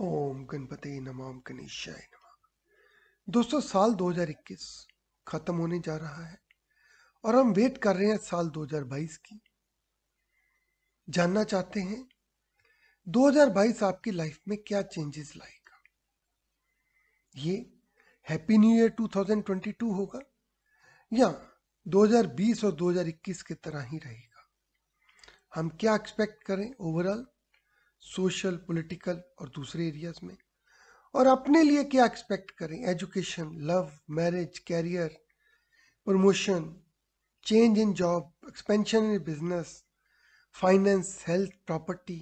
ओम गणपति ओम गणेशाय नमः दोस्तों साल 2021 खत्म होने जा रहा है और हम वेट कर रहे हैं साल 2022 की जानना चाहते हैं 2022 आपकी लाइफ में क्या चेंजेस लाएगा ये हैप्पी न्यू ईयर 2022 होगा या 2020 और 2021 की तरह ही रहेगा हम क्या एक्सपेक्ट करें ओवरऑल सोशल पॉलिटिकल और दूसरे एरियाज में और अपने लिए क्या एक्सपेक्ट करें education love marriage career promotion change in job expansion in business finance health property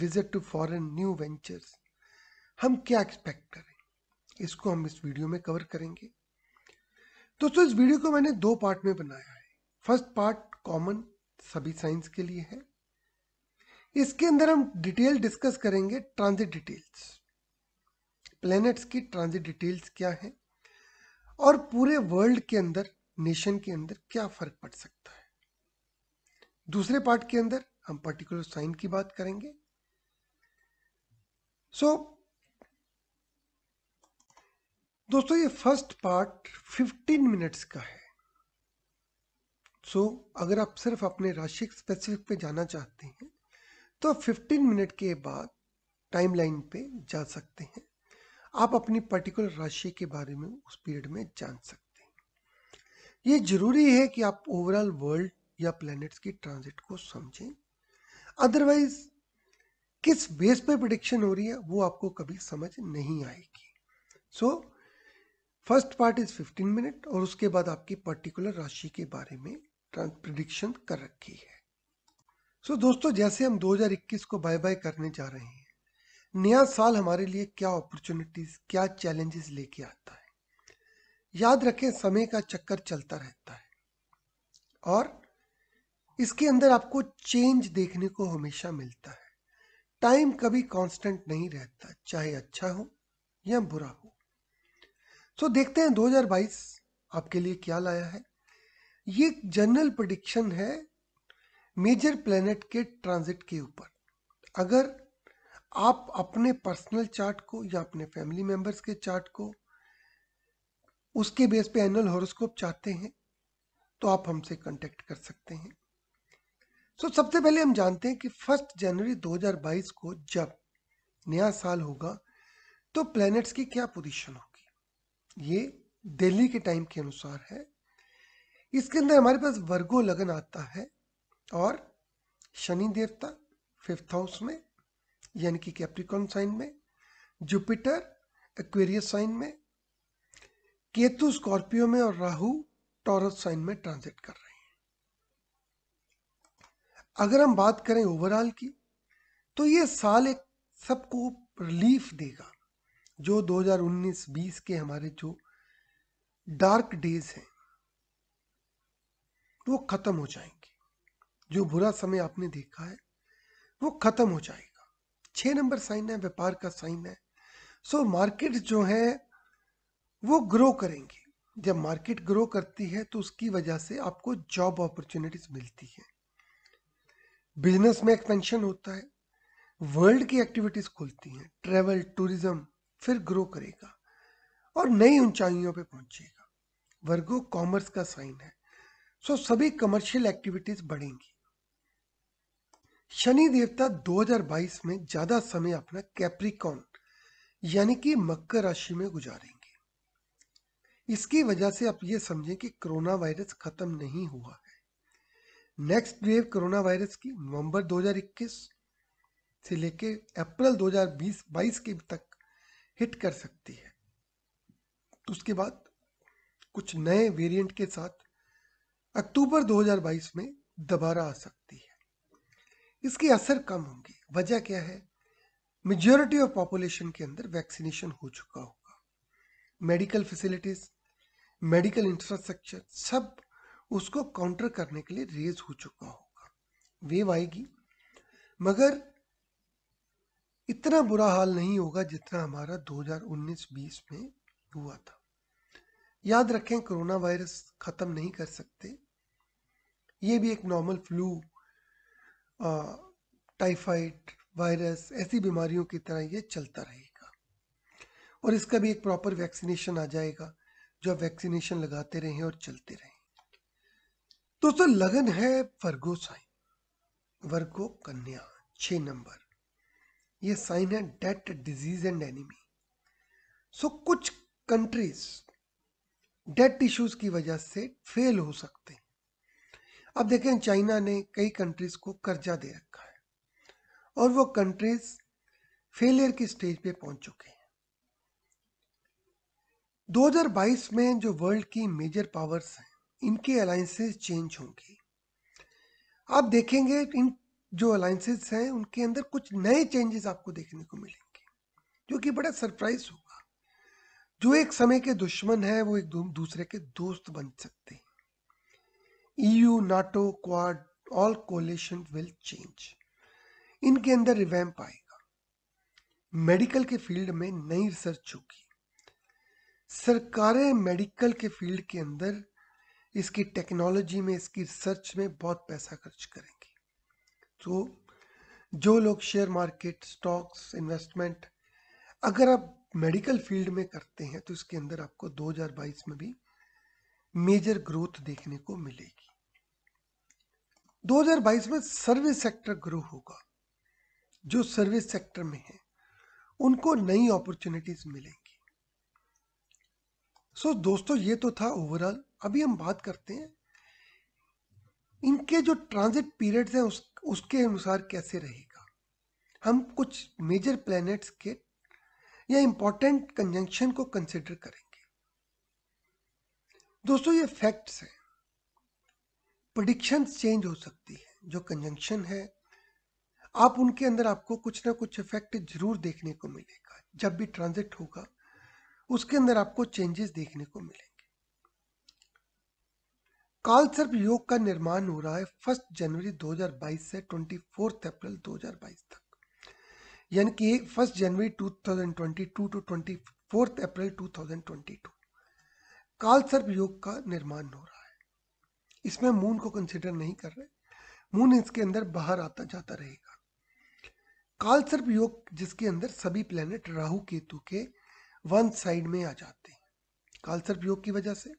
visit to foreign new ventures हम क्या एक्सपेक्ट करें इसको हम इस वीडियो में कवर करेंगे दोस्तों इस वीडियो को मैंने दो पार्ट में बनाया है फर्स्ट पार्ट कॉमन सभी साइंस के लिए है इसके अंदर हम डिटेल डिस्कस करेंगे ट्रांजिट डिटेल्स प्लैनेट्स की ट्रांजिट डिटेल्स क्या है और पूरे वर्ल्ड के अंदर नेशन के अंदर क्या फर्क पड़ सकता है दूसरे पार्ट के अंदर हम पर्टिकुलर साइन की बात करेंगे सो so, दोस्तों ये फर्स्ट पार्ट 15 मिनट्स का है सो so, अगर आप सिर्फ अपने राशि स्पेसिफिक पे जाना चाहते हैं तो 15 मिनट के बाद टाइमलाइन पे जा सकते हैं आप अपनी पर्टिकुलर राशि के बारे में उस पीरियड में जान सकते हैं ये जरूरी है कि आप ओवरऑल वर्ल्ड या प्लैनेट्स की ट्रांजिट को समझें अदरवाइज किस बेस पे प्रिडिक्शन हो रही है वो आपको कभी समझ नहीं आएगी so first part is 15 minute और उसके बाद आपकी पर्टिकुलर राशि के बारे में प्रिडिक्शन कर रखी है सो so, दोस्तों जैसे हम 2021 को बाय बाय करने जा रहे हैं नया साल हमारे लिए क्या अपॉर्चुनिटीज क्या चैलेंजेस लेके आता है याद रखें समय का चक्कर चलता रहता है और इसके अंदर आपको चेंज देखने को हमेशा मिलता है टाइम कभी कांस्टेंट नहीं रहता चाहे अच्छा हो या बुरा हो सो देखते हैं 2022 आपके लिए क्या लाया है ये जनरल प्रडिक्शन है मेजर प्लेनेट के ट्रांजिट के ऊपर अगर आप अपने पर्सनल चार्ट को या अपने फैमिली मेंबर्स के चार्ट को उसके बेस पे एनुअल हॉरोस्कोप चाहते हैं तो आप हमसे कांटेक्ट कर सकते हैं सो तो so, सबसे पहले हम जानते हैं कि फर्स्ट जनवरी 2022 को जब नया साल होगा तो प्लैनेट्स की क्या पोजीशन होगी ये दिल्ली के टाइम के अनुसार है इसके अंदर हमारे पास वर्गो लगन आता है और शनि देवता फिफ्थ हाउस में यानी कि कैप्रिकॉन साइन में जुपिटर एक्वेरियस साइन में केतु स्कॉर्पियो में और राहु टॉरस साइन में ट्रांजिट कर रहे हैं अगर हम बात करें ओवरऑल की तो ये साल एक सबको रिलीफ देगा जो 2019-20 के हमारे जो डार्क डेज हैं वो खत्म हो जाएंगे जो बुरा समय आपने देखा है वो खत्म हो जाएगा छ नंबर साइन है व्यापार का साइन है सो मार्केट जो है वो ग्रो करेंगे जब मार्केट ग्रो करती है तो उसकी वजह से आपको जॉब अपॉर्चुनिटीज मिलती है बिजनेस में एक्सपेंशन होता है वर्ल्ड की एक्टिविटीज खुलती हैं ट्रेवल टूरिज्म फिर ग्रो करेगा और नई ऊंचाइयों पे पहुंचेगा वर्गो कॉमर्स का साइन है सो सभी कमर्शियल एक्टिविटीज बढ़ेंगी शनि देवता 2022 में ज्यादा समय अपना कैप्रिकॉन यानी कि मकर राशि में गुजारेंगे इसकी वजह से आप ये समझें कि कोरोना वायरस खत्म नहीं हुआ है नेक्स्ट वेव कोरोना वायरस की नवंबर 2021 से लेके अप्रैल 2020-22 के तक हिट कर सकती है उसके बाद कुछ नए वेरिएंट के साथ अक्टूबर 2022 में दोबारा आ सकती है इसके असर कम होंगे वजह क्या है मेजोरिटी ऑफ पॉपुलेशन के अंदर वैक्सीनेशन हो चुका होगा मेडिकल फैसिलिटीज मेडिकल इंफ्रास्ट्रक्चर सब उसको काउंटर करने के लिए रेज हो चुका होगा वेव आएगी मगर इतना बुरा हाल नहीं होगा जितना हमारा 2019-20 में हुआ था याद रखें कोरोना वायरस ख़त्म नहीं कर सकते ये भी एक नॉर्मल फ्लू टाइफाइड वायरस ऐसी बीमारियों की तरह ये चलता रहेगा और इसका भी एक प्रॉपर वैक्सीनेशन आ जाएगा जो आप वैक्सीनेशन लगाते रहें और चलते रहें दोस्तों लगन है वर्गो साइन वर्गो कन्या छ नंबर ये साइन है debt disease and enemy so कुछ कंट्रीज डेट इश्यूज की वजह से फेल हो सकते हैं अब देखें चाइना ने कई कंट्रीज को कर्जा दे रखा है और वो कंट्रीज फेलियर की स्टेज पे पहुंच चुके हैं 2022 में जो वर्ल्ड की मेजर पावर्स हैं इनके अलायंसेस चेंज होंगे आप देखेंगे इन जो अलायंसेस हैं उनके अंदर कुछ नए चेंजेस आपको देखने को मिलेंगे जो कि बड़ा सरप्राइज होगा जो एक समय के दुश्मन है वो एक दूसरे के दोस्त बन सकते हैं EU NATO Quad all coalition will change इनके अंदर रिवैम्प आएगा मेडिकल के फील्ड में नई रिसर्च होगी सरकारें मेडिकल के फील्ड के अंदर इसकी टेक्नोलॉजी में इसकी रिसर्च में बहुत पैसा खर्च करेंगी तो जो लोग शेयर मार्केट स्टॉक्स इन्वेस्टमेंट अगर आप मेडिकल फील्ड में करते हैं तो इसके अंदर आपको 2022 में भी मेजर ग्रोथ देखने को मिलेगी 2022 में सर्विस सेक्टर ग्रो होगा जो सर्विस सेक्टर में है उनको नई अपॉर्चुनिटीज मिलेंगी सो so, दोस्तों ये तो था ओवरऑल अभी हम बात करते हैं इनके जो ट्रांजिट पीरियड्स हैं उस, उसके अनुसार कैसे रहेगा हम कुछ मेजर प्लैनेट्स के या इंपॉर्टेंट कंजंक्शन को कंसिडर करेंगे दोस्तों ये फैक्ट्स हैं प्रडिक्शन चेंज हो सकती है जो कंजंक्शन है आप उनके अंदर आपको कुछ ना कुछ इफेक्ट जरूर देखने को मिलेगा जब भी ट्रांजिट होगा उसके अंदर आपको चेंजेस देखने को मिलेंगे काल सर्प योग का निर्माण हो रहा है फर्स्ट जनवरी 2022 से ट्वेंटी फोर्थ अप्रैल 2022 तक यानी कि first January 2022 to twenty fourth April 2022 कालसर्प योग का निर्माण हो रहा है इसमें मून को कंसिडर नहीं कर रहे मून इसके अंदर बाहर आता जाता रहेगा कालसर्प योग जिसके अंदर सभी प्लेनेट राहु केतु के वन साइड में आ जाते हैं कालसर्प योग की वजह से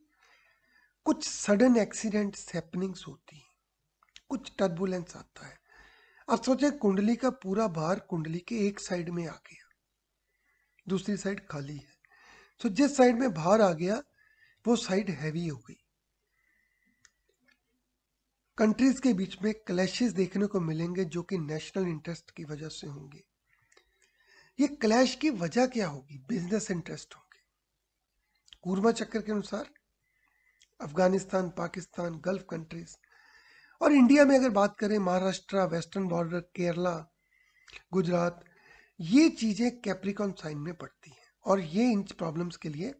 कुछ सडन एक्सीडेंट हैपनिंग्स होती हैं कुछ टर्बुलेंस आता है अब सोचे कुंडली का पूरा भार कुंडली के एक साइड में आ गया दूसरी साइड खाली है तो जिस साइड में भार आ गया वो साइड हैवी हो गई कंट्रीज के बीच में क्लैशेस देखने को मिलेंगे जो कि नेशनल इंटरेस्ट की वजह से होंगे ये क्लैश की वजह क्या होगी बिजनेस इंटरेस्ट होंगे कूर्मा चक्कर के अनुसार अफगानिस्तान पाकिस्तान गल्फ कंट्रीज और इंडिया में अगर बात करें महाराष्ट्र वेस्टर्न बॉर्डर केरला गुजरात ये चीज़ें कैप्रिकॉन साइन में पड़ती हैं और ये इन प्रॉब्लम्स के लिए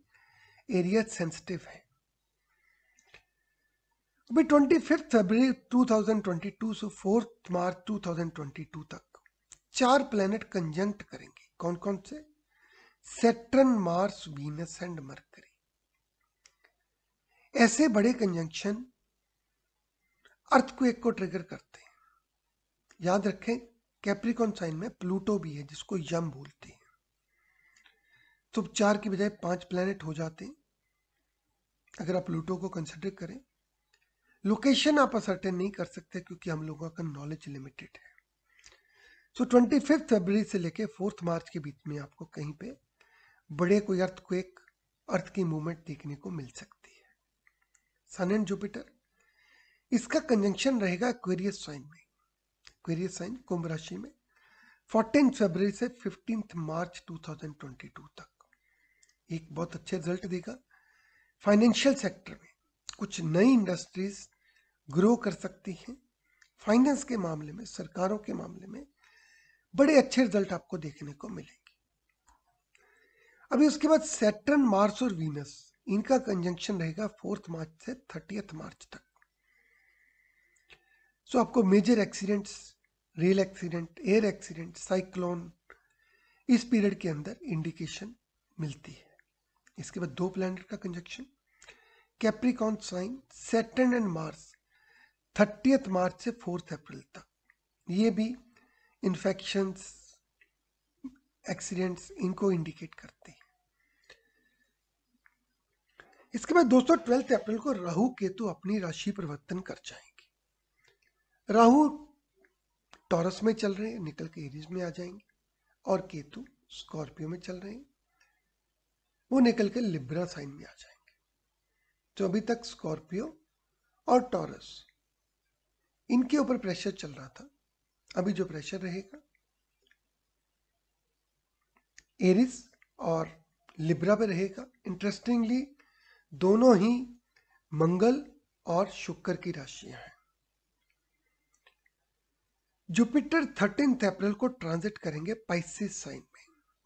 एरिया सेंसिटिव है अभी ट्वेंटी फिफ्थ फरवरी टू से fourth March two thousand twenty two तक चार प्लेनेट कंजंक्ट करेंगे कौन कौन से Saturn Mars Venus and Mercury ऐसे बड़े कंजंक्शन अर्थ को एक को ट्रिगर करते हैं याद रखें कैप्रिकॉन साइन में प्लूटो भी है जिसको यम बोलते हैं तो चार की बजाय पांच प्लेनेट हो जाते हैं अगर आप प्लूटो को कंसिडर करें लोकेशन आप असर्टेन नहीं कर सकते क्योंकि हम लोगों का नॉलेज लिमिटेड है सो ट्वेंटी फिफ्थ फरवरी से लेके फोर्थ मार्च के बीच में आपको कहीं पे बड़े कोई अर्थ को एक अर्थ की मूवमेंट देखने को मिल सकती है सन एंड जुपिटर इसका कंजंक्शन रहेगा क्वेरियस साइन में क्वेरियस साइन कुंभ राशि में फोर्टीन फरवरी से फिफ्टींथ मार्च 2022 तक एक बहुत अच्छे रिजल्ट देगा फाइनेंशियल सेक्टर में कुछ नई इंडस्ट्रीज ग्रो कर सकती हैं फाइनेंस के मामले में सरकारों के मामले में बड़े अच्छे रिजल्ट आपको देखने को मिलेंगे अभी उसके बाद सैटर्न मार्स और वीनस इनका कंजंक्शन रहेगा फोर्थ मार्च से थर्टीथ मार्च तक सो आपको major accidents rail accident air accident cyclone इस पीरियड के अंदर इंडिकेशन मिलती है इसके बाद दो प्लैनेट का conjunction Capricorn sign Saturn and Mars thirtieth March से फोर्थ अप्रैल तक ये भी इन्फेक्शन एक्सीडेंट्स इनको इंडिकेट करते हैं इसके बाद दोस्तों ट्वेल्थ अप्रैल को राहु केतु अपनी राशि परिवर्तन कर जाएंगे राहु टॉरस में चल रहे हैं निकल के एरीज में आ जाएंगे और केतु स्कॉर्पियो में चल रहे हैं वो निकल के लिब्रा साइन में आ जाएंगे तो अभी तक स्कॉर्पियो और टॉरस इनके ऊपर प्रेशर चल रहा था अभी जो प्रेशर रहेगा एरिस और लिब्रा पे रहेगा इंटरेस्टिंगली दोनों ही मंगल और शुक्र की राशियां हैं जुपिटर थर्टीन अप्रैल को ट्रांजिट करेंगे पाइसिस साइन में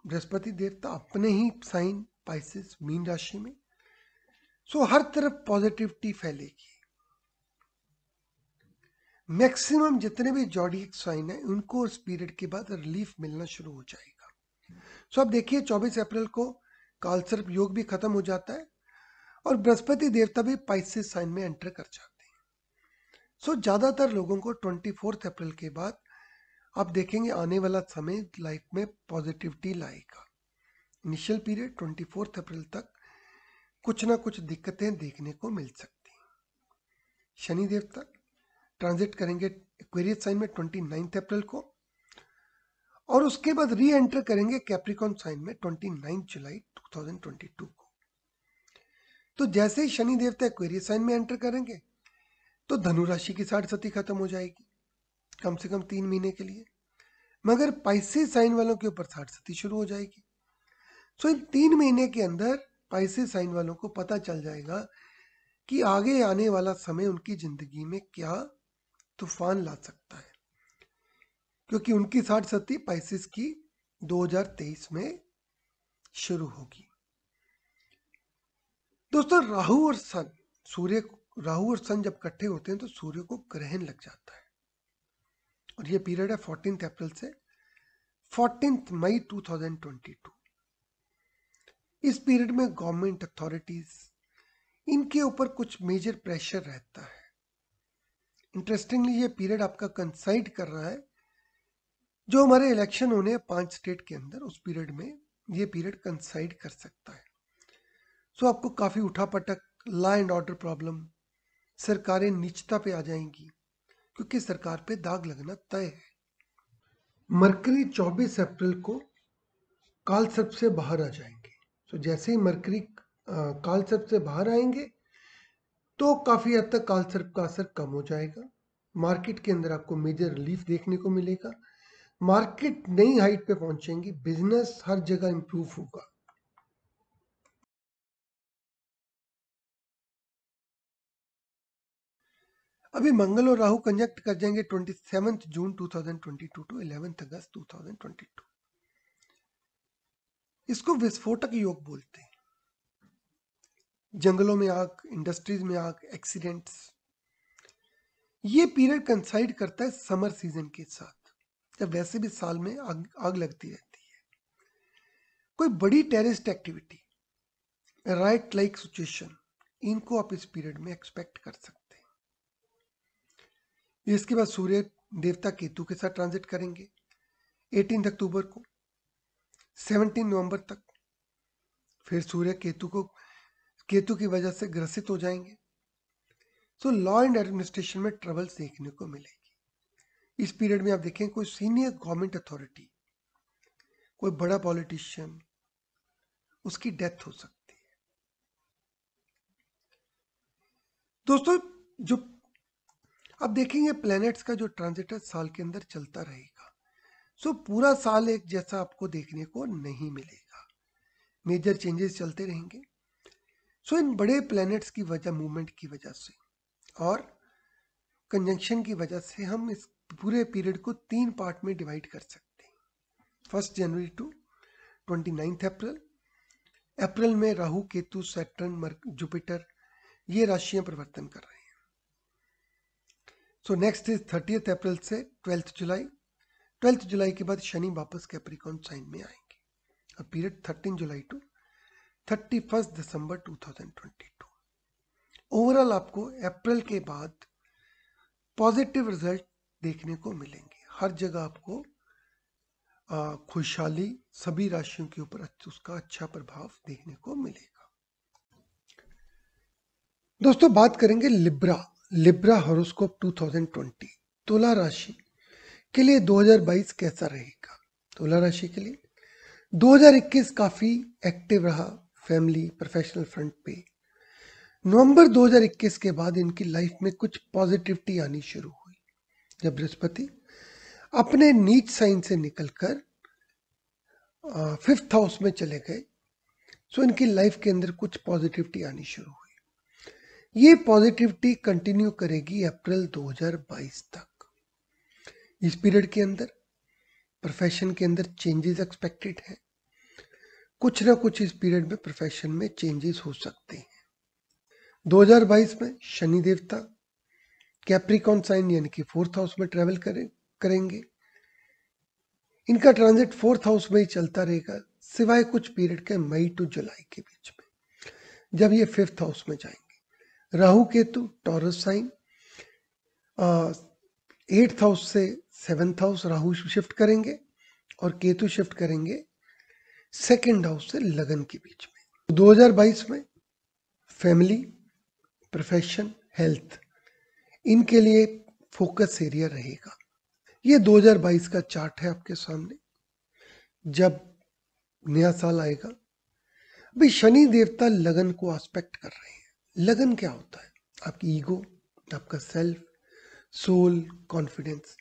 बृहस्पति देवता अपने ही साइन पाइसिस मीन राशि में सो हर तरफ पॉजिटिविटी फैलेगी मैक्सिमम जितने भी जॉडिक साइन है उनको उस पीरियड के बाद रिलीफ मिलना शुरू हो जाएगा सो अब देखिए 24 अप्रैल को कालसर्प योग भी खत्म हो जाता है और बृहस्पति देवता भी पाइसिस साइन में एंटर कर जाते हैं सो ज़्यादातर लोगों को ट्वेंटी अप्रैल के बाद आप देखेंगे आने वाला समय लाइफ में पॉजिटिविटी लाएगा initial period twenty fourth April तक कुछ ना कुछ दिक्कतें देखने को मिल सकती शनि देवता ट्रांजिट करेंगे एक्वेरियस साइन में ट्वेंटी नाइन्थ अप्रैल को और उसके बाद री एंटर करेंगे कैप्रिकॉन साइन में twenty ninth July two thousand twenty two को तो जैसे ही शनि देवता एक्वेरियस साइन में एंटर करेंगे तो धनु राशि की साठ सती खत्म हो जाएगी कम से कम तीन महीने के लिए मगर पाइसी साइन वालों के ऊपर साठ सती शुरू हो जाएगी सो इन तीन महीने के अंदर पैसे साइन वालों को पता चल जाएगा कि आगे आने वाला समय उनकी जिंदगी में क्या तूफान ला सकता है क्योंकि उनकी साठ सती पाइसिस की 2023 में शुरू होगी दोस्तों राहु और सन सूर्य राहु और सन जब इकट्ठे होते हैं तो सूर्य को ग्रहण लग जाता है और यह पीरियड है फोर्टीन अप्रैल से फोर्टीन मई 2022 इस पीरियड में गवर्नमेंट अथॉरिटीज इनके ऊपर कुछ मेजर प्रेशर रहता है इंटरेस्टिंगली ये पीरियड आपका कंसाइड कर रहा है जो हमारे इलेक्शन होने हैं पांच स्टेट के अंदर उस पीरियड में ये पीरियड कंसाइड कर सकता है सो so आपको काफ़ी उठापटक लॉ एंड ऑर्डर प्रॉब्लम सरकारें निचता पे आ जाएंगी क्योंकि सरकार पे दाग लगना तय है मरकरी 24 अप्रैल को काल सबसे से बाहर आ जाएंगे सो जैसे ही मरकरी कालसर्प से बाहर आएंगे तो काफ़ी हद तक कालसर्प का असर कम हो जाएगा मार्केट के अंदर आपको मेजर रिलीफ देखने को मिलेगा मार्केट नई हाइट पे पहुंचेंगी बिजनेस हर जगह इंप्रूव होगा अभी मंगल और राहु कंजक्ट कर जाएंगे twenty seven June 2022 to eleventh August 2022 इसको विस्फोटक योग बोलते हैं जंगलों में आग इंडस्ट्रीज में आग एक्सीडेंट्स ये पीरियड कंसाइड करता है समर सीजन के साथ जब वैसे भी साल में आग आग लगती रहती है कोई बड़ी terrorist activity riot like situation इनको आप इस पीरियड में एक्सपेक्ट कर सकते हैं इसके बाद सूर्य देवता केतु के साथ ट्रांजिट करेंगे 18 अक्टूबर को सेवनटीन नवंबर तक फिर सूर्य केतु को केतु की वजह से ग्रसित हो जाएंगे तो लॉ एंड एडमिनिस्ट्रेशन में ट्रबल्स देखने को मिलेगी इस पीरियड में आप देखें कोई सीनियर गवर्नमेंट अथॉरिटी कोई बड़ा पॉलिटिशियन उसकी डेथ हो सकती है दोस्तों जो आप देखेंगे प्लैनेट्स का जो ट्रांजिटर साल के अंदर चलता रहेगा सो पूरा साल एक जैसा आपको देखने को नहीं मिलेगा मेजर चेंजेस चलते रहेंगे सो इन बड़े प्लैनेट्स की वजह मूवमेंट की वजह से और कंजंक्शन की वजह से हम इस पूरे पीरियड को तीन पार्ट में डिवाइड कर सकते हैं first January to twenty ninth April April में राहु केतु सैटर्न जुपिटर ये राशियां परिवर्तन कर रहे हैं so next is thirtieth April से ट्वेल्थ जुलाई ट्वेल्थ जुलाई के बाद शनि वापस कैप्रिकॉन साइन में आएंगे और period thirteen July to thirty first December two thousand twenty two overall आपको अप्रैल के बाद पॉजिटिव रिजल्ट देखने को मिलेंगे हर जगह आपको खुशहाली सभी राशियों के ऊपर उसका अच्छा प्रभाव देखने को मिलेगा दोस्तों बात करेंगे लिब्रा लिब्रा हॉरोस्कोप 2020 तुला राशि के लिए 2022 कैसा रहेगा तुला राशि के लिए 2021 काफ़ी एक्टिव रहा फैमिली प्रोफेशनल फ्रंट पे नवंबर 2021 के बाद इनकी लाइफ में कुछ पॉजिटिविटी आनी शुरू हुई जब बृहस्पति अपने नीच साइन से निकलकर फिफ्थ हाउस में चले गए सो तो इनकी लाइफ के अंदर कुछ पॉजिटिविटी आनी शुरू हुई ये पॉजिटिविटी कंटिन्यू करेगी अप्रैल 2022 तक इस पीरियड के अंदर प्रोफेशन के अंदर चेंजेस एक्सपेक्टेड है कुछ ना कुछ इस पीरियड में प्रोफेशन में चेंजेस हो सकते हैं 2022 में शनि देवता कैप्रिकॉन साइन यानी कि फोर्थ हाउस में ट्रेवल करें करेंगे इनका ट्रांजिट फोर्थ हाउस में ही चलता रहेगा सिवाय कुछ पीरियड के मई टू जुलाई के बीच में जब ये फिफ्थ हाउस में जाएंगे Rahu Ketu Taurus sign eighth house से सेवेंथ हाउस राहु शिफ्ट करेंगे और केतु शिफ्ट करेंगे सेकेंड हाउस से लगन के बीच में 2022 में फैमिली प्रोफेशन हेल्थ इनके लिए फोकस एरिया रहेगा ये 2022 का चार्ट है आपके सामने जब नया साल आएगा अभी शनि देवता लगन को आस्पेक्ट कर रहे हैं लगन क्या होता है आपकी ईगो आपका सेल्फ सोल कॉन्फिडेंस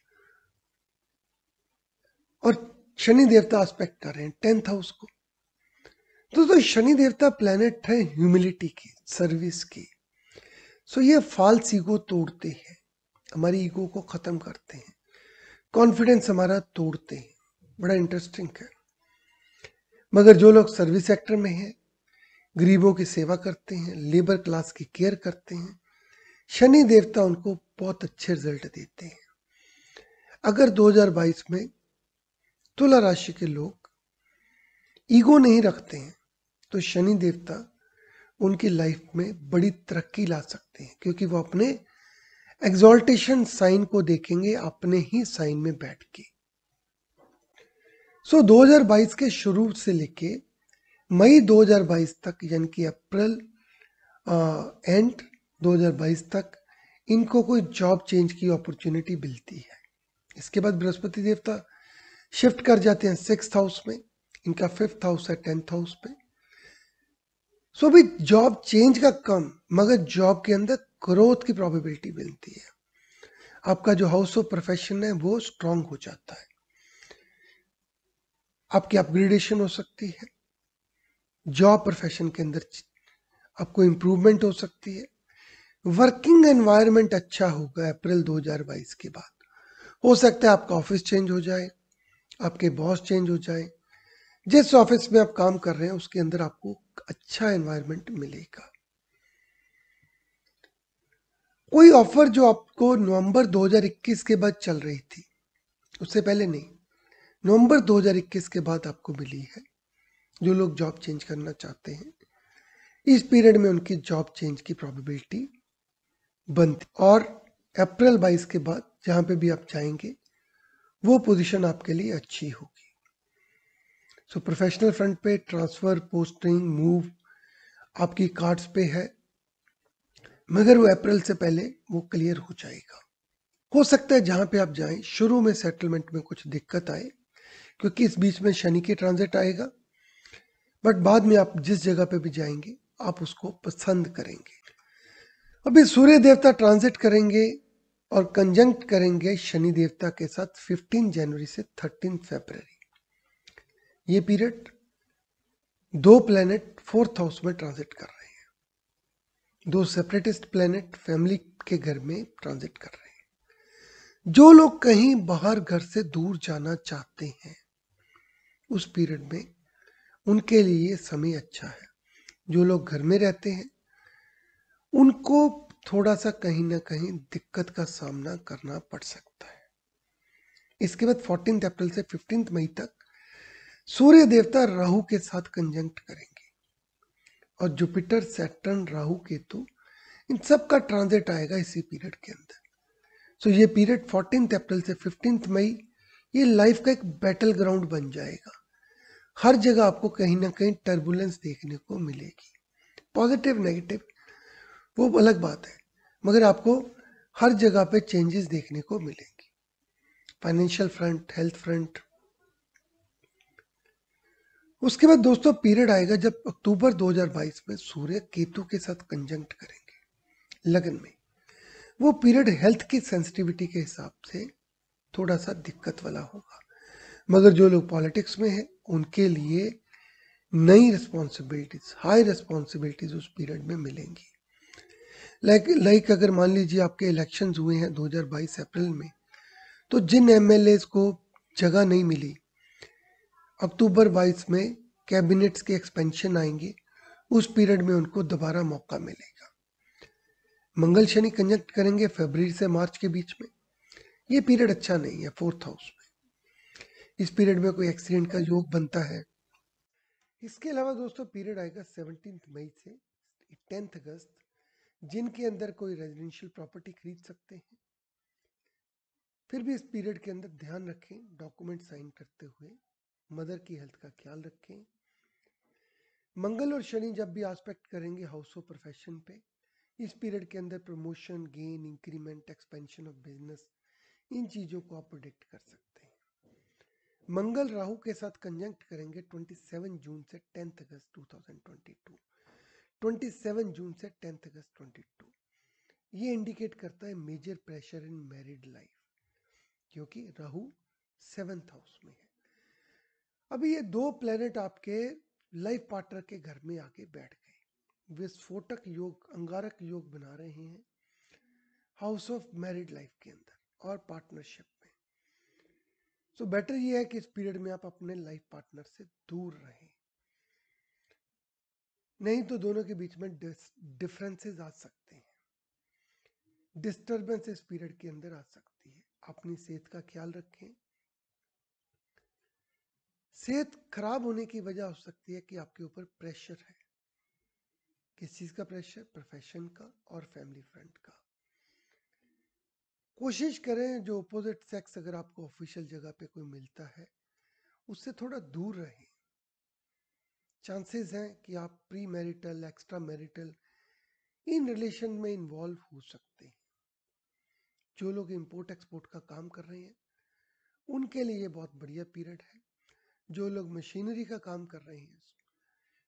और शनि देवता एस्पेक्ट कर रहे हैं टेंथ हाउस को तो, तो शनि देवता प्लेनेट है ह्यूमिलिटी की सर्विस की सो ये फॉल्स ईगो तोड़ते हैं हमारी ईगो को ख़त्म करते हैं कॉन्फिडेंस हमारा तोड़ते हैं बड़ा इंटरेस्टिंग है मगर जो लोग सर्विस सेक्टर में हैं गरीबों की सेवा करते हैं लेबर क्लास की केयर करते हैं शनि देवता उनको बहुत अच्छे रिजल्ट देते हैं अगर 2022 में तुला राशि के लोग ईगो नहीं रखते हैं तो शनि देवता उनकी लाइफ में बड़ी तरक्की ला सकते हैं क्योंकि वो अपने एग्जॉल्टेशन साइन को देखेंगे अपने ही साइन में बैठ के सो so, 2022 के शुरू से लेके मई 2022 तक यानी कि अप्रैल एंड 2022 तक इनको कोई जॉब चेंज की अपॉर्चुनिटी मिलती है इसके बाद बृहस्पति देवता शिफ्ट कर जाते हैं सिक्स हाउस में इनका फिफ्थ हाउस है टेंथ हाउस पे सो भी जॉब चेंज का कम मगर जॉब के अंदर ग्रोथ की प्रॉबिलिटी मिलती है आपका जो हाउस ऑफ प्रोफेशन है वो स्ट्रांग हो जाता है आपकी अपग्रेडेशन हो सकती है जॉब प्रोफेशन के अंदर आपको इम्प्रूवमेंट हो सकती है वर्किंग एनवायरनमेंट अच्छा होगा अप्रैल 2022 के बाद हो सकता है आपका ऑफिस चेंज हो जाए आपके बॉस चेंज हो जाए जिस ऑफिस में आप काम कर रहे हैं उसके अंदर आपको अच्छा एनवायरनमेंट मिलेगा कोई ऑफर जो आपको नवंबर 2021 के बाद चल रही थी उससे पहले नहीं नवंबर 2021 के बाद आपको मिली है जो लोग जॉब चेंज करना चाहते हैं इस पीरियड में उनकी जॉब चेंज की प्रोबेबिलिटी बनती और अप्रैल बाईस के बाद जहां पे भी आप जाएंगे वो पोजीशन आपके लिए अच्छी होगी सो प्रोफेशनल फ्रंट पे ट्रांसफर पोस्टिंग मूव आपकी कार्ड्स पे है मगर वो अप्रैल से पहले वो क्लियर हो जाएगा हो सकता है जहां पे आप जाएं शुरू में सेटलमेंट में कुछ दिक्कत आए क्योंकि इस बीच में शनि के ट्रांजिट आएगा बट बाद में आप जिस जगह पे भी जाएंगे आप उसको पसंद करेंगे अभी सूर्य देवता ट्रांजिट करेंगे और कंजंक्ट करेंगे शनि देवता के साथ 15 जनवरी से 13 फरवरी ये पीरियड दो प्लेनेट फोर्थ हाउस में ट्रांजिट कर रहे हैं दो सेपरेटिस्ट प्लेनेट फैमिली के घर में ट्रांजिट कर रहे हैं जो लोग कहीं बाहर घर से दूर जाना चाहते हैं उस पीरियड में उनके लिए समय अच्छा है जो लोग घर में रहते हैं उनको थोड़ा सा कहीं ना कहीं दिक्कत का सामना करना पड़ सकता है इसके बाद फोर्टीन अप्रैल से फिफ्टीन मई तक सूर्य देवता राहु के साथ कंजंक्ट करेंगे और जुपिटर सैटर्न राहु केतु इन सब का ट्रांजिट आएगा इसी पीरियड के अंदर सो ये पीरियड फोर्टीन अप्रैल से फिफ्टीन मई ये लाइफ का एक बैटल ग्राउंड बन जाएगा हर जगह आपको कहीं ना कहीं टर्बुलेंस देखने को मिलेगी पॉजिटिव नेगेटिव वो अलग बात है मगर आपको हर जगह पे चेंजेस देखने को मिलेंगी फाइनेंशियल फ्रंट हेल्थ फ्रंट उसके बाद दोस्तों पीरियड आएगा जब अक्टूबर 2022 में सूर्य केतु के साथ कंजंक्ट करेंगे लगन में वो पीरियड हेल्थ की सेंसिटिविटी के हिसाब से थोड़ा सा दिक्कत वाला होगा मगर जो लोग पॉलिटिक्स में हैं उनके लिए नई रिस्पॉन्सिबिलिटीज हाई रिस्पॉन्सिबिलिटीज उस पीरियड में मिलेंगी लाइक लाइक अगर मान लीजिए आपके इलेक्शन हुए हैं 2022 अप्रैल में तो जिन एम को जगह नहीं मिली अक्टूबर बाईस में कैबिनेट्स के एक्सपेंशन आएंगे उस पीरियड में उनको दोबारा मौका मिलेगा मंगल शनि कंजक्ट करेंगे फरवरी से मार्च के बीच में ये पीरियड अच्छा नहीं है फोर्थ हाउस में इस पीरियड में कोई एक्सीडेंट का योग बनता है इसके अलावा दोस्तों पीरियड आएगा सेवनटीन मई से टेंथ अगस्त जिनके अंदर कोई रेजिडेंशियल प्रॉपर्टी खरीद सकते हैं फिर भी इस पीरियड के अंदर ध्यान रखें डॉक्यूमेंट साइन करते हुए मदर की हेल्थ का ख्याल रखें मंगल और शनि जब भी आस्पेक्ट करेंगे हाउस ऑफ प्रोफेशन पे इस पीरियड के अंदर promotion gain increment expansion of business इन चीज़ों को आप प्रोडिक्ट कर सकते हैं मंगल राहु के साथ कंजंक्ट करेंगे 27 जून से 10 अगस्त 2022 27 जून से 10 अगस्त 22 ये इंडिकेट करता है major pressure in married life क्योंकि राहु सेवेंथ हाउस में है अभी ये दो प्लेनेट आपके लाइफ पार्टनर के घर में आके बैठ गए विस्फोटक योग अंगारक योग बना रहे हैं हाउस ऑफ मैरिड लाइफ के अंदर और पार्टनरशिप में सो so बेटर ये है कि इस पीरियड में आप अपने लाइफ पार्टनर से दूर रहें नहीं तो दोनों के बीच में डिफरेंसेस आ सकते हैं डिस्टर्बेंस इस पीरियड के अंदर आ सकती है अपनी सेहत का ख्याल रखें सेहत खराब होने की वजह हो सकती है कि आपके ऊपर प्रेशर है किस चीज का प्रेशर प्रोफेशन का और फैमिली फ्रेंड का कोशिश करें जो अपोजिट सेक्स अगर आपको ऑफिशियल जगह पे कोई मिलता है उससे थोड़ा दूर रहें चांसेस हैं कि आप pre marital extra marital in relation में इन्वॉल्व हो सकते हैं जो लोग इंपोर्ट एक्सपोर्ट का काम कर रहे हैं उनके लिए ये बहुत बढ़िया पीरियड है जो लोग मशीनरी का काम कर रहे हैं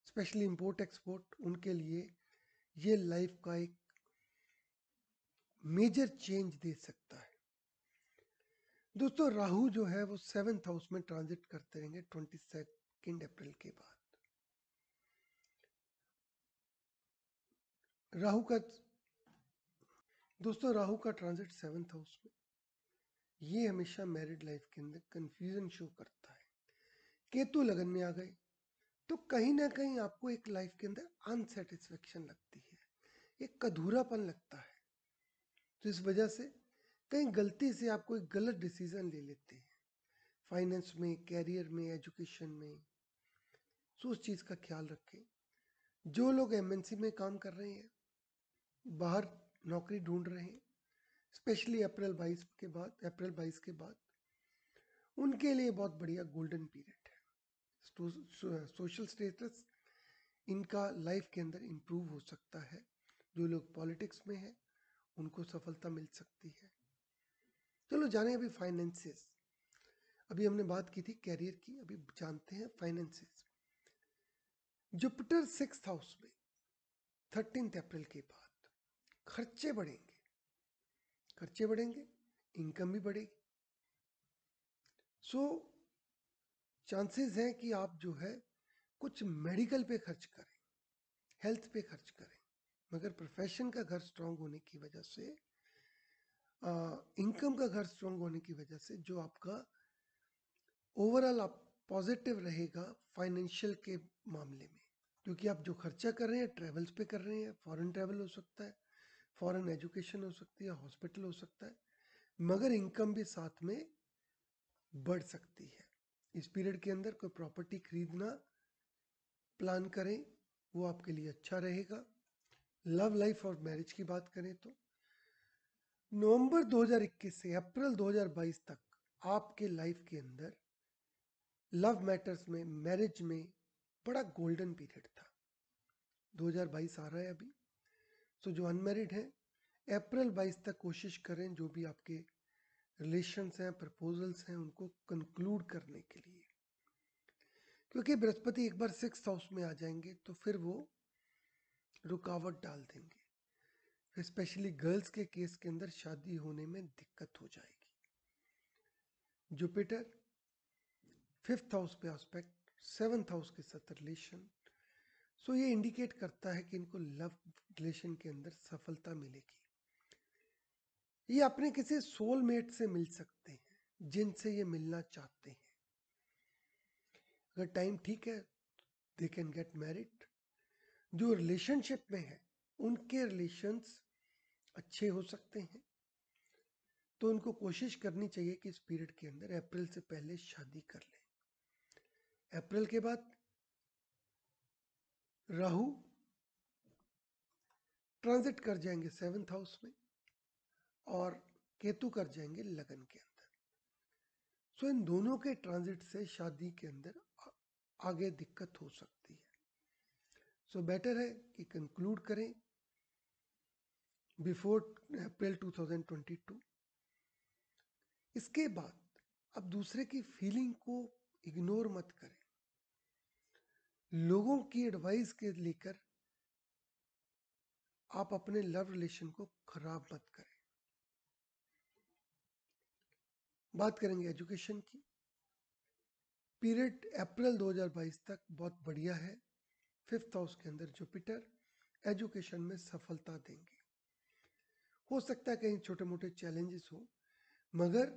स्पेशली इंपोर्ट एक्सपोर्ट उनके लिए ये लाइफ का एक मेजर चेंज दे सकता है दोस्तों राहु जो है वो सेवेंथ हाउस में ट्रांजिट करते रहेंगे ट्वेंटी सेकेंड अप्रैल के बाद राहु का दोस्तों राहु का ट्रांजिट सेवन्थ हाउस में ये हमेशा मैरिड लाइफ के अंदर कंफ्यूजन शो करता है केतु लगन में आ गए तो कहीं ना कहीं आपको एक लाइफ के अंदर अनसेटिस्फेक्शन लगती है एक अधूरापन लगता है तो इस वजह से कहीं गलती से आप कोई गलत डिसीजन ले लेते हैं फाइनेंस में कैरियर में एजुकेशन में सो तो उस चीज़ का ख्याल रखें जो लोग एमएनसी में काम कर रहे हैं बाहर नौकरी ढूंढ रहे हैं स्पेशली अप्रैल बाईस के बाद अप्रैल बाईस के बाद उनके लिए बहुत बढ़िया गोल्डन पीरियड है सोशल स्टेटस इनका लाइफ के अंदर इम्प्रूव हो सकता है जो लोग पॉलिटिक्स में हैं उनको सफलता मिल सकती है चलो जाने अभी फाइनेंसेस अभी हमने बात की थी कैरियर की अभी जानते हैं फाइनेंसेस जुपिटर सिक्स हाउस में थर्टीन अप्रैल के बाद खर्चे बढ़ेंगे खर्चे बढ़ेंगे इनकम भी बढ़ेगी सो so, चांसेस हैं कि आप जो है कुछ मेडिकल पे खर्च करें हेल्थ पे खर्च करें मगर प्रोफेशन का घर स्ट्रांग होने की वजह से इनकम का घर स्ट्रांग होने की वजह से जो आपका ओवरऑल आप पॉजिटिव रहेगा फाइनेंशियल के मामले में क्योंकि आप जो खर्चा कर रहे हैं ट्रेवल्स पे कर रहे हैं फॉरेन ट्रेवल हो सकता है फॉरेन एजुकेशन हो सकती है हॉस्पिटल हो सकता है मगर इनकम भी साथ में बढ़ सकती है इस पीरियड के अंदर कोई प्रॉपर्टी खरीदना प्लान करें वो आपके लिए अच्छा रहेगा लव लाइफ और मैरिज की बात करें तो नवंबर 2021 से अप्रैल 2022 तक आपके लाइफ के अंदर लव मैटर्स में मैरिज में बड़ा गोल्डन पीरियड था 2022 आ रहा है अभी सो जो अनमेरिड हैं अप्रैल बाईस तक कोशिश करें जो भी आपके रिलेशंस हैं प्रपोजल्स हैं उनको कंक्लूड करने के लिए क्योंकि बृहस्पति एक बार सिक्स हाउस में आ जाएंगे तो फिर वो रुकावट डाल देंगे स्पेशली गर्ल्स के केस के अंदर शादी होने में दिक्कत हो जाएगी जुपिटर फिफ्थ हाउस पे आस्पेक्ट सेवन्थ हाउस के साथ रिलेशन सो ये इंडिकेट करता है कि इनको लव रिलेशन के अंदर सफलता मिलेगी ये अपने किसी सोलमेट से मिल सकते हैं जिनसे ये मिलना चाहते हैं अगर टाइम ठीक है दे कैन गेट मैरिड जो रिलेशनशिप में है उनके रिलेशंस अच्छे हो सकते हैं तो उनको कोशिश करनी चाहिए कि इस पीरियड के अंदर अप्रैल से पहले शादी कर लें अप्रैल के बाद राहु ट्रांजिट कर जाएंगे सेवेंथ हाउस में और केतु कर जाएंगे लगन के अंदर सो so, इन दोनों के ट्रांजिट से शादी के अंदर आगे दिक्कत हो सकती है सो so, बेटर है कि कंक्लूड करें बिफोर अप्रैल 2022 इसके बाद अब दूसरे की फीलिंग को इग्नोर मत करें लोगों की एडवाइस के लेकर आप अपने लव रिलेशन को खराब मत करें बात करेंगे एजुकेशन की पीरियड अप्रैल 2022 तक बहुत बढ़िया है फिफ्थ हाउस के अंदर जुपिटर एजुकेशन में सफलता देंगे हो सकता है कहीं छोटे मोटे चैलेंजेस हो मगर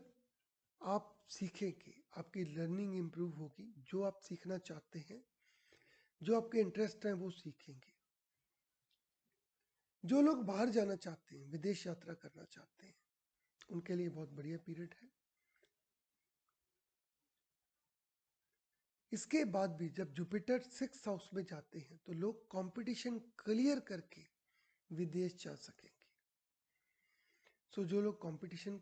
आप सीखेंगे आपकी लर्निंग इंप्रूव होगी जो आप सीखना चाहते हैं जो आपके इंटरेस्ट हैं वो सीखेंगे जो लोग बाहर जाना चाहते हैं विदेश यात्रा करना चाहते हैं उनके लिए बहुत बढ़िया पीरियड है इसके बाद भी जब जुपिटर सिक्स हाउस में जाते हैं तो लोग कंपटीशन क्लियर करके विदेश जा सकेंगे सो जो लोग कंपटीशन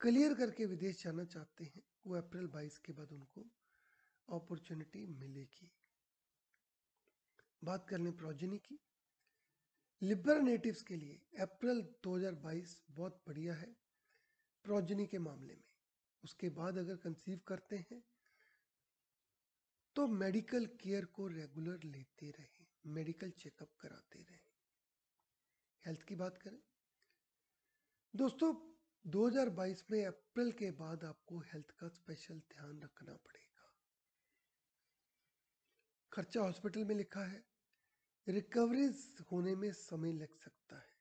क्लियर करके विदेश जाना चाहते हैं वो अप्रैल 22 के बाद उनको अपॉर्चुनिटी मिलेगी बात कर लें प्रोजनी की लिबरल नेटिव्स के लिए अप्रैल 2022 बहुत बढ़िया है प्रोजनी के मामले में उसके बाद अगर कंसीव करते हैं तो मेडिकल केयर को रेगुलर लेते रहें मेडिकल चेकअप कराते रहें हेल्थ की बात करें दोस्तों 2022 में अप्रैल के बाद आपको हेल्थ का स्पेशल ध्यान रखना पड़ेगा खर्चा हॉस्पिटल में लिखा है रिकवरीज होने में समय लग सकता है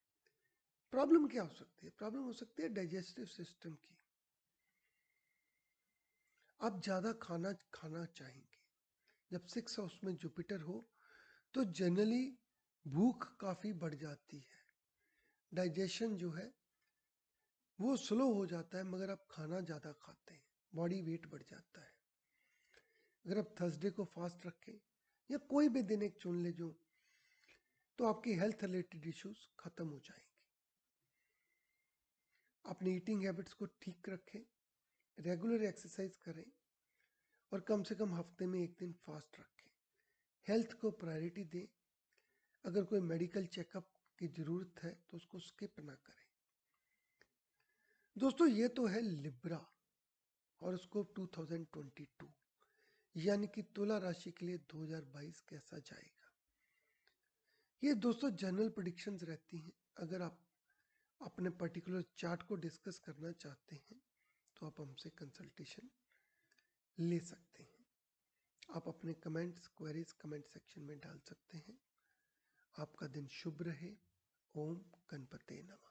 प्रॉब्लम क्या हो सकती है प्रॉब्लम हो सकती है डाइजेस्टिव सिस्टम की आप ज़्यादा खाना खाना चाहेंगे जब सिक्स हाउस में जुपिटर हो तो जनरली भूख काफ़ी बढ़ जाती है डाइजेशन जो है वो स्लो हो जाता है मगर आप खाना ज़्यादा खाते हैं बॉडी वेट बढ़ जाता है अगर आप थर्सडे को फास्ट रखें या कोई भी दिन एक चुन ले जो तो आपकी हेल्थ रिलेटेड इश्यूज खत्म हो जाएंगे अपनी ईटिंग हैबिट्स को ठीक रखें रेगुलर एक्सरसाइज करें और कम से कम हफ्ते में एक दिन फास्ट रखें हेल्थ को प्रायोरिटी दें अगर कोई मेडिकल चेकअप की ज़रूरत है तो उसको स्किप ना करें दोस्तों ये तो है लिब्रा और उसको 2022 यानी कि तुला राशि के लिए 2022 कैसा जाएगा ये दोस्तों जनरल प्रडिक्शन रहती हैं अगर आप अपने पर्टिकुलर चार्ट को डिस्कस करना चाहते हैं तो आप हमसे कंसल्टेशन ले सकते हैं आप अपने कमेंट्स क्वेरीज कमेंट सेक्शन में डाल सकते हैं आपका दिन शुभ रहे ओम गणपते नमः